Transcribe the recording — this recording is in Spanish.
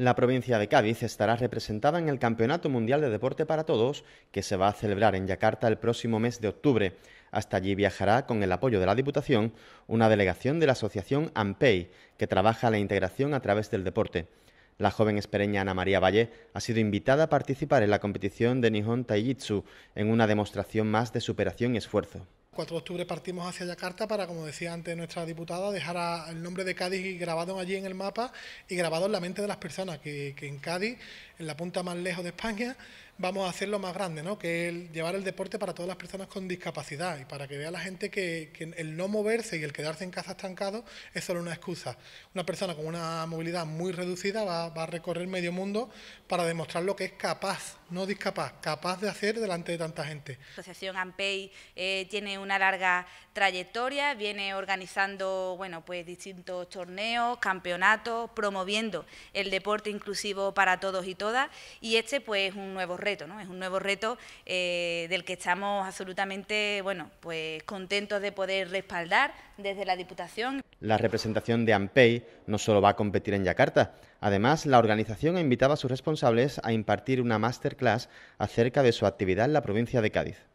La provincia de Cádiz estará representada en el Campeonato Mundial de Deporte para Todos, que se va a celebrar en Yakarta el próximo mes de octubre. Hasta allí viajará, con el apoyo de la Diputación, una delegación de la Asociación AMPEI, que trabaja la integración a través del deporte. La joven espereña Ana María Valle ha sido invitada a participar en la competición de Nihon Taijitsu en una demostración más de superación y esfuerzo. 4 de octubre partimos hacia Yakarta para, como decía antes nuestra diputada, dejar el nombre de Cádiz grabado allí en el mapa y grabado en la mente de las personas, que, en Cádiz, en la punta más lejos de España, vamos a hacer lo más grande, ¿no? que es llevar el deporte para todas las personas con discapacidad y para que vea la gente que, el no moverse y el quedarse en casa estancado es solo una excusa. Una persona con una movilidad muy reducida va, a recorrer medio mundo para demostrar lo que es capaz, no discapaz, capaz de hacer delante de tanta gente. La Asociación AMPEI eh, tiene tiene una larga trayectoria, viene organizando bueno, pues, distintos torneos, campeonatos, promoviendo el deporte inclusivo para todos y todas y este pues es un nuevo reto, ¿no? es un nuevo reto eh, del que estamos absolutamente bueno, pues, contentos de poder respaldar desde la Diputación. La representación de AMPEI no solo va a competir en Yakarta, Además, la organización ha invitado a sus responsables a impartir una masterclass acerca de su actividad en la provincia de Cádiz.